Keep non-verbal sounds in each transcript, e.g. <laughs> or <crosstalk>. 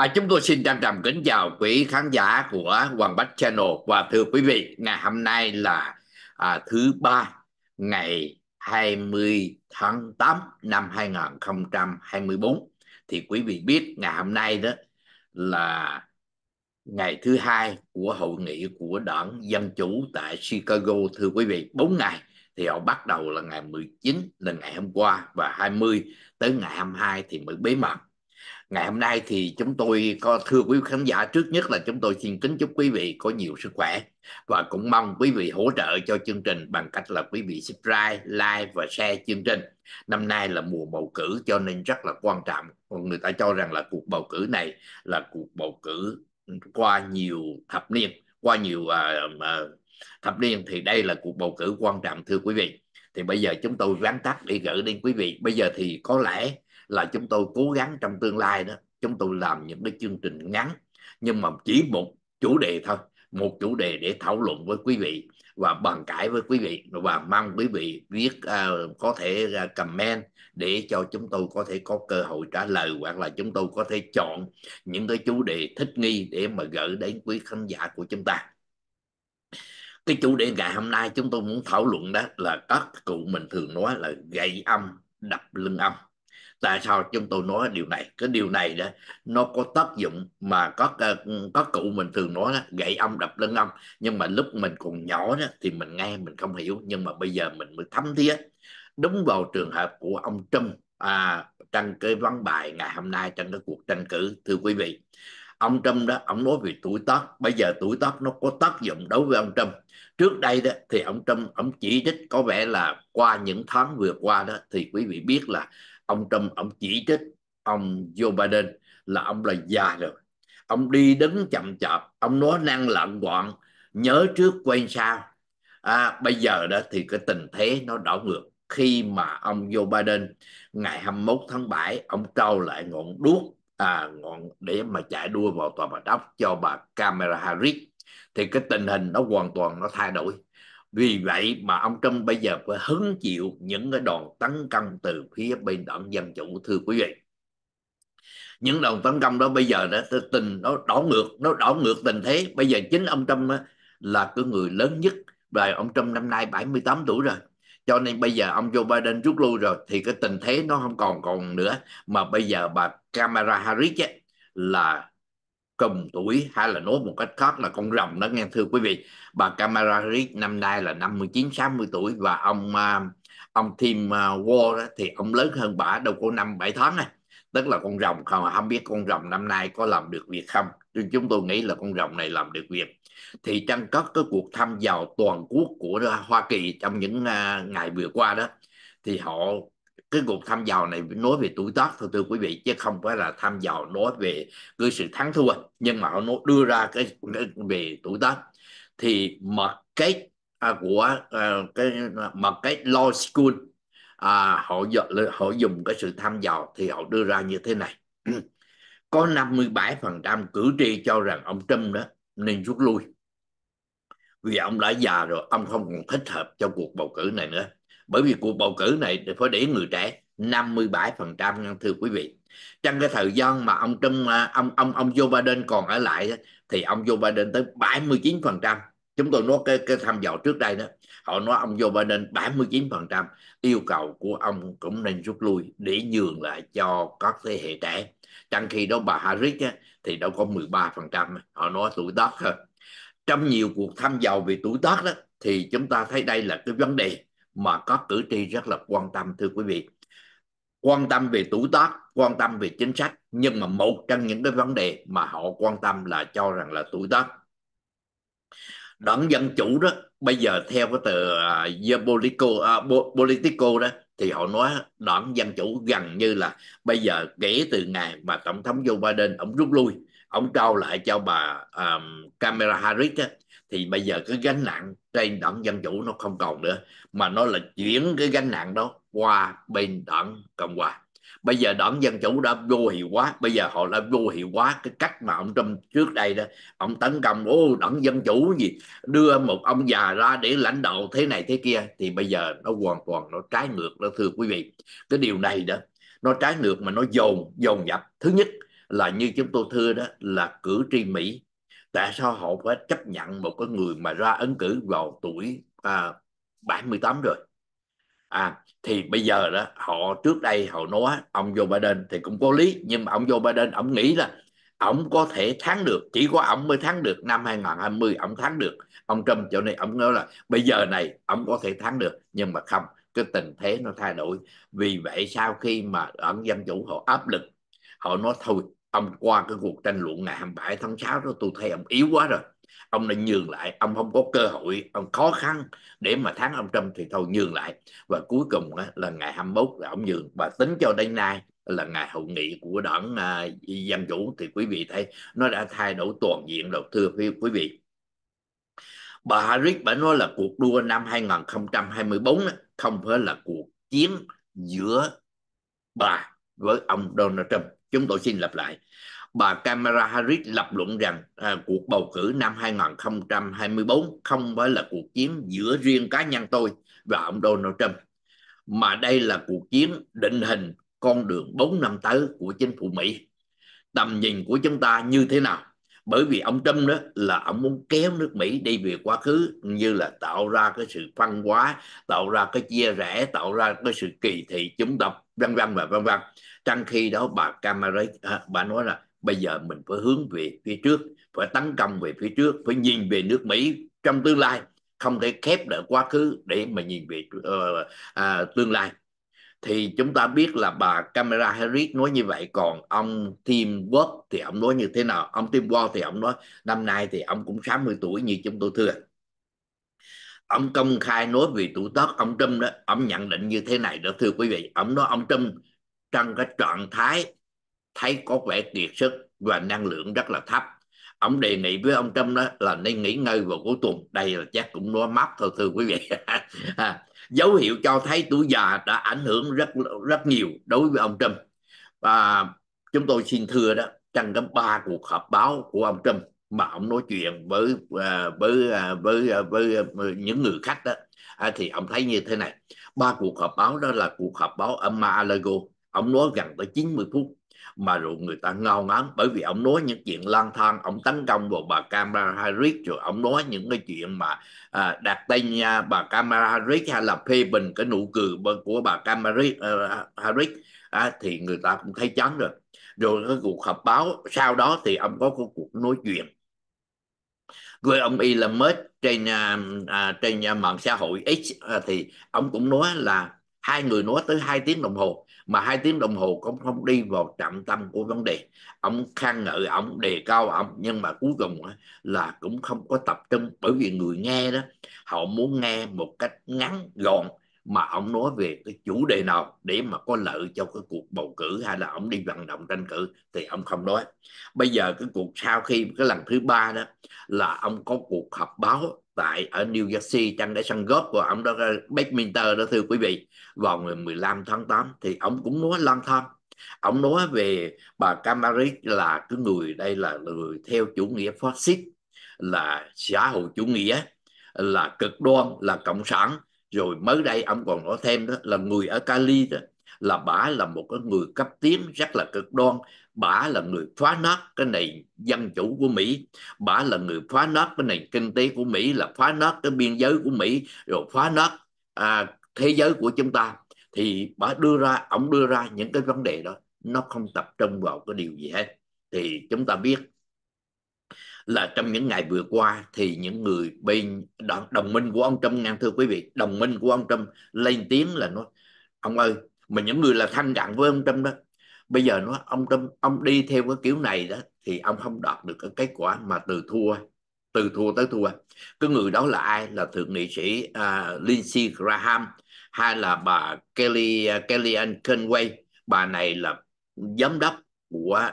À, chúng tôi xin trân trọng kính chào quý khán giả của Hoàng Bách Channel và thưa quý vị, ngày hôm nay là à, thứ ba ngày 20 tháng 8 năm 2024 thì quý vị biết ngày hôm nay đó là ngày thứ hai của hội nghị của Đảng Dân Chủ tại Chicago thưa quý vị, 4 ngày thì họ bắt đầu là ngày 19 là ngày hôm qua và 20 tới ngày 22 thì mới bế mạc ngày hôm nay thì chúng tôi có thưa quý khán giả trước nhất là chúng tôi xin kính chúc quý vị có nhiều sức khỏe và cũng mong quý vị hỗ trợ cho chương trình bằng cách là quý vị subscribe, like và share chương trình. Năm nay là mùa bầu cử cho nên rất là quan trọng. Người ta cho rằng là cuộc bầu cử này là cuộc bầu cử qua nhiều thập niên, qua nhiều uh, uh, thập niên thì đây là cuộc bầu cử quan trọng thưa quý vị. Thì bây giờ chúng tôi ván tắt để gửi đến quý vị. Bây giờ thì có lẽ là chúng tôi cố gắng trong tương lai đó chúng tôi làm những cái chương trình ngắn nhưng mà chỉ một chủ đề thôi một chủ đề để thảo luận với quý vị và bàn cãi với quý vị và mong quý vị viết uh, có thể uh, comment để cho chúng tôi có thể có cơ hội trả lời hoặc là chúng tôi có thể chọn những cái chủ đề thích nghi để mà gửi đến quý khán giả của chúng ta cái chủ đề ngày hôm nay chúng tôi muốn thảo luận đó là các cụ mình thường nói là gậy âm đập lưng âm tại sao chúng tôi nói điều này cái điều này đó nó có tác dụng mà các ờ, các cụ mình thường nói đó, gậy âm đập lưng âm nhưng mà lúc mình còn nhỏ đó thì mình nghe mình không hiểu nhưng mà bây giờ mình mới thấm thía đúng vào trường hợp của ông Trump à, trong cái văn bài ngày hôm nay trong cái cuộc tranh cử thưa quý vị ông Trump đó ông nói về tuổi tác bây giờ tuổi tác nó có tác dụng đối với ông Trump trước đây đó thì ông Trump ông chỉ trích có vẻ là qua những tháng vừa qua đó thì quý vị biết là ông Trump ông chỉ trích ông Joe Biden là ông là già rồi ông đi đứng chậm chạp ông nói năng lợn quạng nhớ trước quên sau à, bây giờ đó thì cái tình thế nó đảo ngược khi mà ông Joe Biden ngày 21 tháng 7 ông trao lại ngọn đuốc à, ngọn để mà chạy đua vào tòa bạch ốc cho bà Kamala Harris thì cái tình hình nó hoàn toàn nó thay đổi vì vậy mà ông Trump bây giờ phải hứng chịu những cái đòn tấn công từ phía bên đảng Dân Chủ thưa quý vị những đòn tấn công đó bây giờ đã tình nó đảo ngược nó đảo ngược tình thế bây giờ chính ông Trump là cái người lớn nhất và ông Trump năm nay 78 tuổi rồi cho nên bây giờ ông Joe Biden rút lui rồi thì cái tình thế nó không còn còn nữa mà bây giờ bà Kamala Harris ấy, là cùng tuổi hay là nói một cách khác là con rồng đó nghe thưa quý vị bà Kamala Harris năm nay là 59 60 tuổi và ông à, ông Tim à, Wall đó, thì ông lớn hơn bà đâu có năm bảy tháng này tức là con rồng không không biết con rồng năm nay có làm được việc không nhưng chúng tôi nghĩ là con rồng này làm được việc thì trong các cái cuộc thăm dò toàn quốc của Hoa Kỳ trong những à, ngày vừa qua đó thì họ cái cuộc thăm dò này nói về tuổi tác thôi thưa quý vị chứ không phải là thăm dò nói về cái sự thắng thua nhưng mà họ đưa ra cái, cái về tuổi tác thì mặt cái à, của à, cái mặt cái law school à, họ họ dùng cái sự thăm dò thì họ đưa ra như thế này <clears throat> có 57% cử tri cho rằng ông Trump đó nên rút lui vì ông đã già rồi ông không còn thích hợp cho cuộc bầu cử này nữa bởi vì cuộc bầu cử này phải để người trẻ 57% nha thưa quý vị trong cái thời gian mà ông Trump à, ông ông ông Joe Biden còn ở lại thì ông Joe Biden tới 79% chúng tôi nói cái, cái thăm dò trước đây đó họ nói ông Joe Biden 79% yêu cầu của ông cũng nên rút lui để nhường lại cho các thế hệ trẻ trong khi đó bà Harris á, thì đâu có 13% họ nói tuổi tác thôi trong nhiều cuộc thăm dò về tuổi tác đó thì chúng ta thấy đây là cái vấn đề mà có cử tri rất là quan tâm thưa quý vị quan tâm về tuổi tác quan tâm về chính sách nhưng mà một trong những cái vấn đề mà họ quan tâm là cho rằng là tuổi tác đảng dân chủ đó bây giờ theo cái từ uh, à, politico, uh, politico đó thì họ nói đảng dân chủ gần như là bây giờ kể từ ngày mà tổng thống Joe Biden ông rút lui ông trao lại cho bà um, Kamala Harris á, thì bây giờ cái gánh nặng trên đảng dân chủ nó không còn nữa mà nó là chuyển cái gánh nặng đó qua bên đảng cộng hòa bây giờ đảng dân chủ đã vô hiệu quá bây giờ họ đã vô hiệu quá cái cách mà ông trump trước đây đó ông tấn công ô đảng dân chủ gì đưa một ông già ra để lãnh đạo thế này thế kia thì bây giờ nó hoàn toàn nó trái ngược đó thưa quý vị cái điều này đó nó trái ngược mà nó dồn dồn dập thứ nhất là như chúng tôi thưa đó là cử tri mỹ tại sao họ phải chấp nhận một cái người mà ra ứng cử vào tuổi à, 78 rồi à thì bây giờ đó họ trước đây họ nói ông Joe Biden thì cũng có lý nhưng mà ông Joe Biden ông nghĩ là ông có thể thắng được chỉ có ông mới thắng được năm 2020 ông thắng được ông Trump chỗ này ông nói là bây giờ này ông có thể thắng được nhưng mà không cái tình thế nó thay đổi vì vậy sau khi mà đảng dân chủ họ áp lực họ nói thôi ông qua cái cuộc tranh luận ngày 27 tháng 6 đó tôi thấy ông yếu quá rồi ông đã nhường lại ông không có cơ hội ông khó khăn để mà thắng ông Trump thì thôi nhường lại và cuối cùng á, là ngày 21 là ông nhường và tính cho đến nay là ngày hội nghị của đảng à, dân chủ thì quý vị thấy nó đã thay đổi toàn diện rồi thưa quý vị bà Harris bà nói là cuộc đua năm 2024 á, không phải là cuộc chiến giữa bà với ông Donald Trump Chúng tôi xin lặp lại. Bà Kamala Harris lập luận rằng à, cuộc bầu cử năm 2024 không phải là cuộc chiến giữa riêng cá nhân tôi và ông Donald Trump, mà đây là cuộc chiến định hình con đường 4 năm tới của chính phủ Mỹ. Tầm nhìn của chúng ta như thế nào? Bởi vì ông Trump đó là ông muốn kéo nước Mỹ đi về quá khứ như là tạo ra cái sự phân hóa, tạo ra cái chia rẽ, tạo ra cái sự kỳ thị chúng tộc, vân vân và vân vân trong khi đó bà Camara à, bà nói là bây giờ mình phải hướng về phía trước phải tấn công về phía trước phải nhìn về nước Mỹ trong tương lai không thể khép lại quá khứ để mà nhìn về uh, uh, tương lai thì chúng ta biết là bà Camera Harris nói như vậy còn ông Tim Watt thì ông nói như thế nào ông Tim Watt thì ông nói năm nay thì ông cũng 60 tuổi như chúng tôi thưa ông công khai nói về tuổi tác ông Trump đó ông nhận định như thế này đó thưa quý vị ông nói ông Trump trong cái trạng thái thấy có vẻ kiệt sức và năng lượng rất là thấp ông đề nghị với ông Trump đó là nên nghỉ ngơi vào cuối tuần đây là chắc cũng nói móc thôi thưa quý vị <laughs> à, dấu hiệu cho thấy tuổi già đã ảnh hưởng rất rất nhiều đối với ông Trump và chúng tôi xin thưa đó trong cái ba cuộc họp báo của ông Trump mà ông nói chuyện với à, với à, với với, với những người khách đó thì ông thấy như thế này ba cuộc họp báo đó là cuộc họp báo ở mar ông nói gần tới 90 phút mà rồi người ta ngao ngán bởi vì ông nói những chuyện lang thang ông tấn công vào bà Kamala Harris rồi ông nói những cái chuyện mà à, đặt tên nha bà Kamala Harris hay là phê bình cái nụ cười của bà Kamala à, Harris à, thì người ta cũng thấy chán rồi rồi cái cuộc họp báo sau đó thì ông có cái cuộc nói chuyện với ông Elon Musk trên à, à trên mạng xã hội X à, thì ông cũng nói là hai người nói tới hai tiếng đồng hồ mà hai tiếng đồng hồ cũng không đi vào trọng tâm của vấn đề ông khen ngợi ông đề cao ông nhưng mà cuối cùng là cũng không có tập trung bởi vì người nghe đó họ muốn nghe một cách ngắn gọn mà ông nói về cái chủ đề nào để mà có lợi cho cái cuộc bầu cử hay là ông đi vận động tranh cử thì ông không nói bây giờ cái cuộc sau khi cái lần thứ ba đó là ông có cuộc họp báo tại ở New Jersey trang đã sân góp của ông đó Badminton đó thưa quý vị vào ngày 15 tháng 8 thì ông cũng nói lang thang ông nói về bà Kamari là cái người đây là người theo chủ nghĩa phát xít là xã hội chủ nghĩa là cực đoan là cộng sản rồi mới đây ông còn nói thêm đó là người ở Cali đó là bà là một cái người cấp tiến rất là cực đoan bà là người phá nát cái này dân chủ của Mỹ bà là người phá nát cái nền kinh tế của Mỹ là phá nát cái biên giới của Mỹ rồi phá nát à, thế giới của chúng ta thì bà đưa ra ông đưa ra những cái vấn đề đó nó không tập trung vào cái điều gì hết thì chúng ta biết là trong những ngày vừa qua thì những người bên đồng, đồng minh của ông Trump ngang thưa quý vị đồng minh của ông Trump lên tiếng là nói ông ơi mà những người là thân cận với ông Trump đó bây giờ nó ông Trump ông đi theo cái kiểu này đó thì ông không đạt được cái kết quả mà từ thua từ thua tới thua cái người đó là ai là thượng nghị sĩ uh, Lindsey Graham hay là bà Kelly uh, Kellyanne Conway bà này là giám đốc của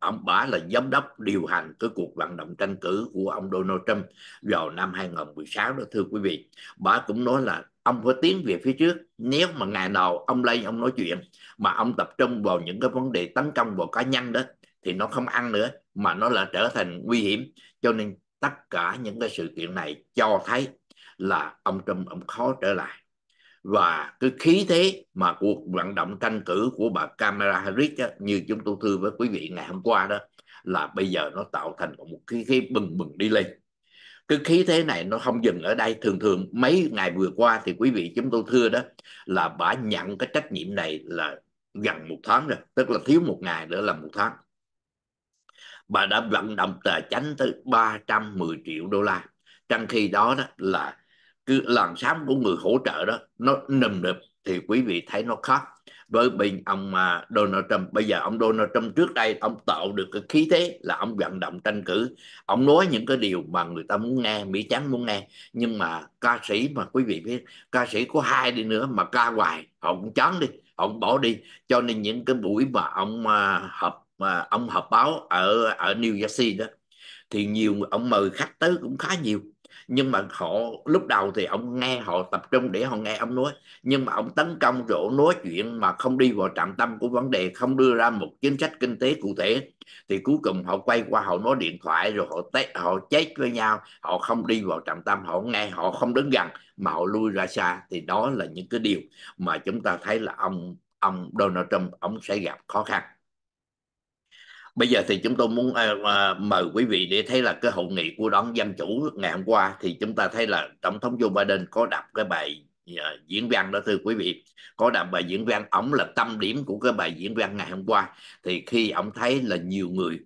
ông bà là giám đốc điều hành cái cuộc vận động tranh cử của ông Donald Trump vào năm 2016 đó thưa quý vị bà cũng nói là ông phải tiến về phía trước nếu mà ngày nào ông lên ông nói chuyện mà ông tập trung vào những cái vấn đề tấn công vào cá nhân đó thì nó không ăn nữa mà nó là trở thành nguy hiểm cho nên tất cả những cái sự kiện này cho thấy là ông Trump ông khó trở lại và cái khí thế mà cuộc vận động tranh cử của bà Kamala Harris á, như chúng tôi thưa với quý vị ngày hôm qua đó là bây giờ nó tạo thành một khí khí bừng bừng đi lên cái khí thế này nó không dừng ở đây thường thường mấy ngày vừa qua thì quý vị chúng tôi thưa đó là bà nhận cái trách nhiệm này là gần một tháng rồi tức là thiếu một ngày nữa là một tháng bà đã vận động tài chánh tới 310 triệu đô la trong khi đó, đó là cái làn sóng của người hỗ trợ đó nó nầm được thì quý vị thấy nó khó với bên ông à, Donald Trump bây giờ ông Donald Trump trước đây ông tạo được cái khí thế là ông vận động tranh cử ông nói những cái điều mà người ta muốn nghe mỹ trắng muốn nghe nhưng mà ca sĩ mà quý vị biết ca sĩ có hai đi nữa mà ca hoài họ cũng chán đi họ cũng bỏ đi cho nên những cái buổi mà ông à, họp mà ông họp báo ở ở New Jersey đó thì nhiều ông mời khách tới cũng khá nhiều nhưng mà họ lúc đầu thì ông nghe họ tập trung để họ nghe ông nói nhưng mà ông tấn công rồi nói chuyện mà không đi vào trọng tâm của vấn đề không đưa ra một chính sách kinh tế cụ thể thì cuối cùng họ quay qua họ nói điện thoại rồi họ tết họ chết với nhau họ không đi vào trọng tâm họ nghe họ không đứng gần mà họ lui ra xa thì đó là những cái điều mà chúng ta thấy là ông ông Donald Trump ông sẽ gặp khó khăn bây giờ thì chúng tôi muốn uh, mời quý vị để thấy là cái hội nghị của đón dân chủ ngày hôm qua thì chúng ta thấy là tổng thống Joe Biden có đọc cái bài à, diễn văn đó thưa quý vị có đọc bài diễn văn ổng là tâm điểm của cái bài diễn văn ngày hôm qua thì khi ổng thấy là nhiều người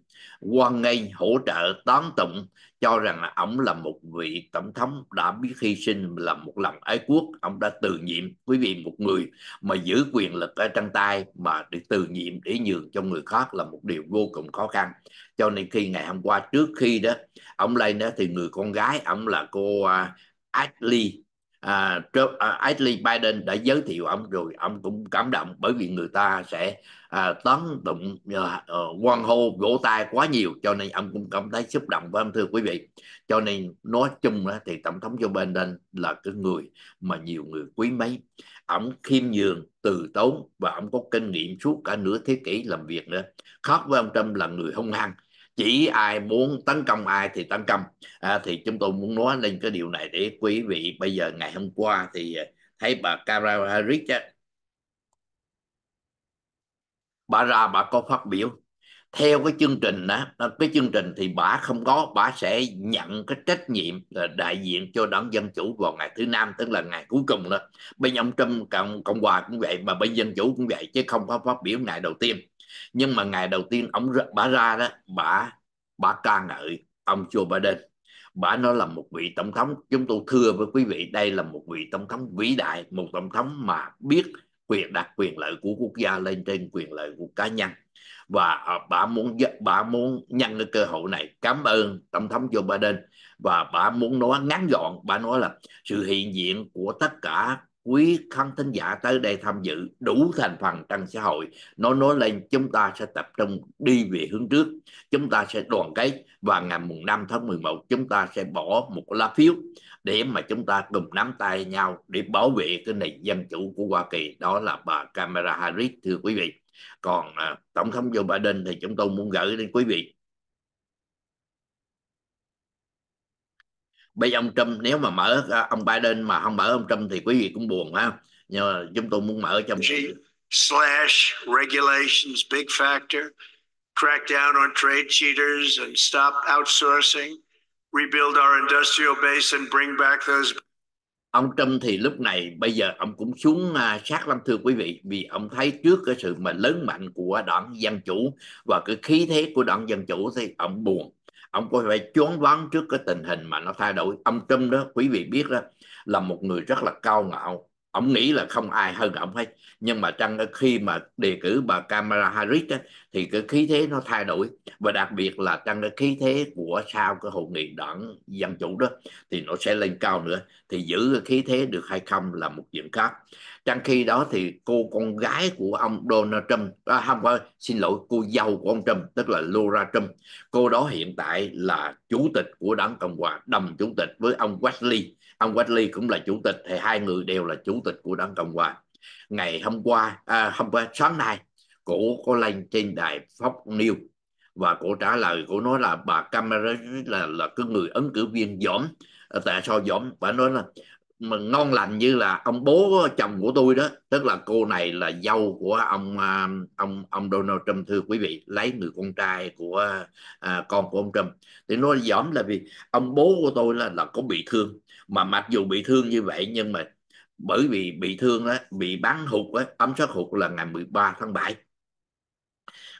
quan ngay hỗ trợ tán tụng cho rằng là ông là một vị tổng thống đã biết hy sinh là một lòng ái quốc ông đã từ nhiệm quý vị một người mà giữ quyền lực ở trong tay mà để từ nhiệm để nhường cho người khác là một điều vô cùng khó khăn cho nên khi ngày hôm qua trước khi đó ông lên đó thì người con gái ông là cô à, Ashley à, à, Ashley Biden đã giới thiệu ông rồi ông cũng cảm động bởi vì người ta sẽ à, tấn tụng à, ờ, ờ, quan hô vỗ tay quá nhiều cho nên ông cũng cảm thấy xúc động với ông thưa quý vị cho nên nói chung đó, thì tổng thống Joe Biden là cái người mà nhiều người quý mấy ông khiêm nhường từ tốn và ông có kinh nghiệm suốt cả nửa thế kỷ làm việc nữa khác với ông Trump là người hung hăng chỉ ai muốn tấn công ai thì tấn công à, thì chúng tôi muốn nói lên cái điều này để quý vị bây giờ ngày hôm qua thì ờ, thấy bà Kamala Harris bà ra bà có phát biểu theo cái chương trình đó cái chương trình thì bà không có bà sẽ nhận cái trách nhiệm là đại diện cho đảng dân chủ vào ngày thứ năm tức là ngày cuối cùng đó bên ông trump cộng, cộng hòa cũng vậy mà bên dân chủ cũng vậy chứ không có phát biểu ngày đầu tiên nhưng mà ngày đầu tiên ông bà ra đó bà bà ca ngợi ông joe biden bà nói là một vị tổng thống chúng tôi thưa với quý vị đây là một vị tổng thống vĩ đại một tổng thống mà biết quyền đặt quyền lợi của quốc gia lên trên quyền lợi của cá nhân và à, bà muốn bà muốn nhân cái cơ hội này cảm ơn tổng thống Joe Biden và bà muốn nói ngắn gọn bà nói là sự hiện diện của tất cả quý khán thính giả tới đây tham dự đủ thành phần trong xã hội nói nói lên chúng ta sẽ tập trung đi về hướng trước chúng ta sẽ đoàn kết và ngày mùng 5 tháng 11 chúng ta sẽ bỏ một lá phiếu để mà chúng ta cùng nắm tay nhau để bảo vệ cái nền dân chủ của Hoa Kỳ đó là bà Kamala Harris thưa quý vị còn à, tổng thống Joe Biden thì chúng tôi muốn gửi đến quý vị bây giờ ông Trump nếu mà mở à, ông Biden mà không mở ông Trump thì quý vị cũng buồn ha nhưng mà chúng tôi muốn mở trong slash regulations big factor crack down on trade cheaters and stop outsourcing rebuild our industrial base and bring back those ông Trump thì lúc này bây giờ ông cũng xuống à, sát lắm thưa quý vị vì ông thấy trước cái sự mà lớn mạnh của đảng dân chủ và cái khí thế của đảng dân chủ thì ông buồn ông có phải chốn đoán trước cái tình hình mà nó thay đổi ông Trump đó quý vị biết đó là một người rất là cao ngạo ông nghĩ là không ai hơn ông hết nhưng mà trong khi mà đề cử bà Kamala Harris á, thì cái khí thế nó thay đổi và đặc biệt là trong cái khí thế của sau cái hội nghị đảng dân chủ đó thì nó sẽ lên cao nữa thì giữ cái khí thế được hay không là một chuyện khác trong khi đó thì cô con gái của ông Donald Trump à, không ơi xin lỗi cô dâu của ông Trump tức là Laura Trump cô đó hiện tại là chủ tịch của đảng cộng hòa đồng chủ tịch với ông Wesley ông ly cũng là chủ tịch thì hai người đều là chủ tịch của đảng cộng hòa ngày hôm qua à, hôm qua sáng nay cổ có lên trên đài Fox News và cổ trả lời cổ nói là bà Kamala là là cái người ứng cử viên dỏm à, tại sao dỏm bà nói là mà ngon lành như là ông bố chồng của tôi đó tức là cô này là dâu của ông à, ông ông Donald Trump thưa quý vị lấy người con trai của à, con của ông Trump thì nói dỏm là vì ông bố của tôi là là có bị thương mà mặc dù bị thương như vậy nhưng mà bởi vì bị thương á, bị bắn hụt á, ấm sát hụt là ngày 13 tháng 7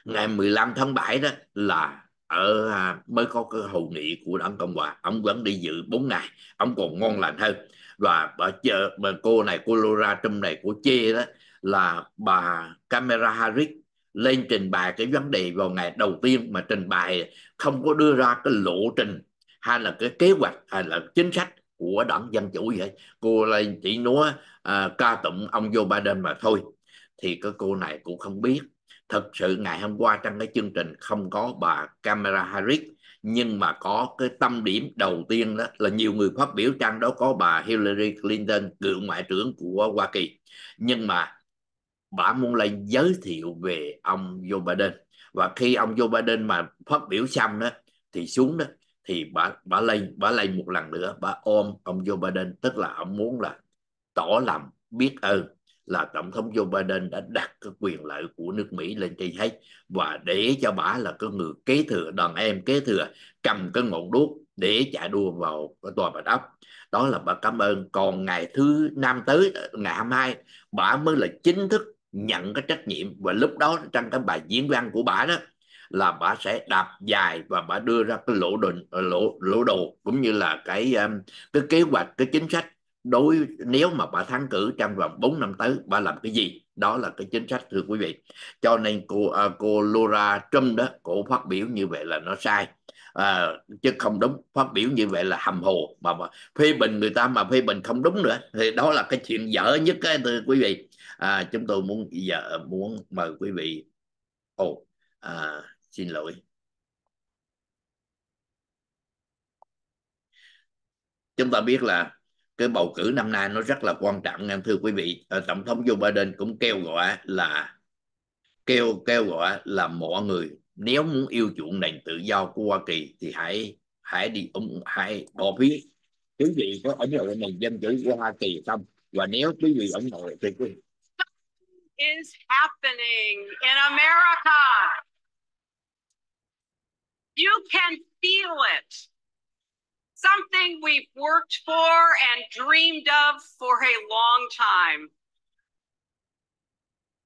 ngày 15 tháng 7 đó là ở à, mới có cái hội nghị của đảng cộng hòa ông vẫn đi dự 4 ngày ông còn ngon lành hơn và bà, chờ, bà cô này cô Laura Trump này của chê đó là bà Camera Harris lên trình bày cái vấn đề vào ngày đầu tiên mà trình bày không có đưa ra cái lộ trình hay là cái kế hoạch hay là chính sách của đảng dân chủ vậy cô lên chỉ nói à, ca tụng ông Joe Biden mà thôi thì cái cô này cũng không biết thật sự ngày hôm qua trong cái chương trình không có bà Kamala Harris nhưng mà có cái tâm điểm đầu tiên đó là nhiều người phát biểu trang đó có bà Hillary Clinton cựu ngoại trưởng của Hoa Kỳ nhưng mà bà muốn lên giới thiệu về ông Joe Biden và khi ông Joe Biden mà phát biểu xong đó thì xuống đó thì bà bà lên bà lên một lần nữa bà ôm ông Joe Biden tức là ông muốn là tỏ lòng biết ơn là tổng thống Joe Biden đã đặt cái quyền lợi của nước Mỹ lên trên hết và để cho bà là cái người kế thừa đàn em kế thừa cầm cái ngọn đuốc để chạy đua vào tòa bạch ốc đó là bà cảm ơn còn ngày thứ năm tới ờ, ngày hôm nay bà mới là chính thức nhận cái trách nhiệm và lúc đó trong cái bài diễn văn của bà đó là bà sẽ đạp dài và bà đưa ra cái lỗ định lỗ ờ, lỗ đồ cũng như là cái cái kế hoạch cái chính sách đối nếu mà bà thắng cử trong vòng 4 năm tới bà làm cái gì đó là cái chính sách thưa quý vị cho nên cô ờ, cô Laura Trump đó cô phát biểu như vậy là nó sai à, chứ không đúng phát biểu như vậy là hầm hồ mà, mà phê bình người ta mà phê bình không đúng nữa thì đó là cái chuyện dở nhất cái thưa quý vị à, chúng tôi muốn giờ muốn mời quý vị ồ oh, à, xin lỗi chúng ta biết là cái bầu cử năm nay nó rất là quan trọng em thưa quý vị ờ, tổng thống Joe Biden cũng kêu gọi là kêu kêu gọi là mọi người nếu muốn yêu chuộng nền tự do của Hoa Kỳ thì hãy hãy đi ủng hãy bỏ phiếu quý vị có ủng hộ nền dân chủ của Hoa Kỳ không và nếu quý vị ủng hộ thì quý is happening in America You can feel it. Something we've worked for and dreamed of for a long time.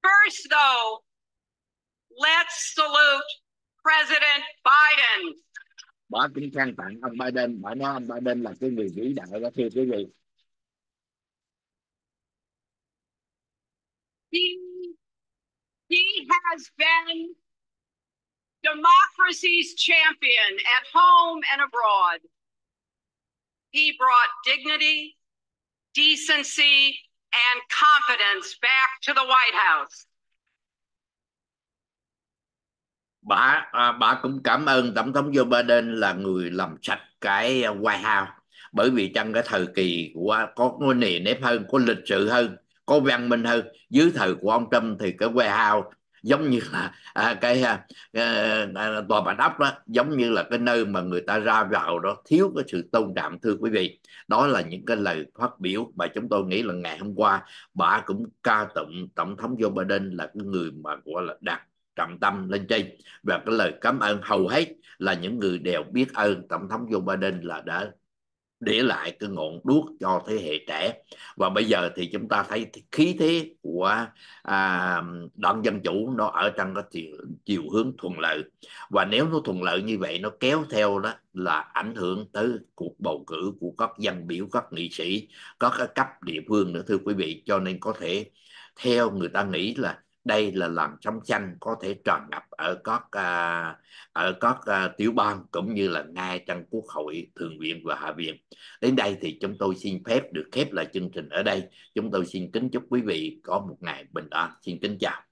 First, though, let's salute President Biden. Bác kính trang tặng ông Biden, bởi nói ông Biden là cái người vĩ đại đó thưa quý vị. He, he has been democracy's champion at home and abroad. He brought dignity, decency, and confidence back to the White House. Bà à, bà cũng cảm ơn tổng thống Joe Biden là người làm sạch cái White House bởi vì trong cái thời kỳ qua có, có nề nếp hơn, có lịch sự hơn, có văn minh hơn. Dưới thời của ông Trump thì cái White House giống như là à, cái à, à, à tòa bạch ốc đó giống như là cái nơi mà người ta ra vào đó thiếu cái sự tôn trọng thưa quý vị đó là những cái lời phát biểu mà chúng tôi nghĩ là ngày hôm qua bà cũng ca tụng tổng thống Joe Biden là cái người mà gọi là đặt trọng tâm lên trên và cái lời cảm ơn hầu hết là những người đều biết ơn tổng thống Joe Biden là đã để lại cái ngọn đuốc cho thế hệ trẻ và bây giờ thì chúng ta thấy khí thế của à, đảng dân chủ nó ở trong cái chiều, chiều hướng thuận lợi và nếu nó thuận lợi như vậy nó kéo theo đó là ảnh hưởng tới cuộc bầu cử của các dân biểu các nghị sĩ các cấp địa phương nữa thưa quý vị cho nên có thể theo người ta nghĩ là đây là làn sóng xanh có thể tràn ngập ở các à, ở các à, tiểu bang cũng như là ngay trong quốc hội thượng viện và hạ viện đến đây thì chúng tôi xin phép được khép lại chương trình ở đây chúng tôi xin kính chúc quý vị có một ngày bình an xin kính chào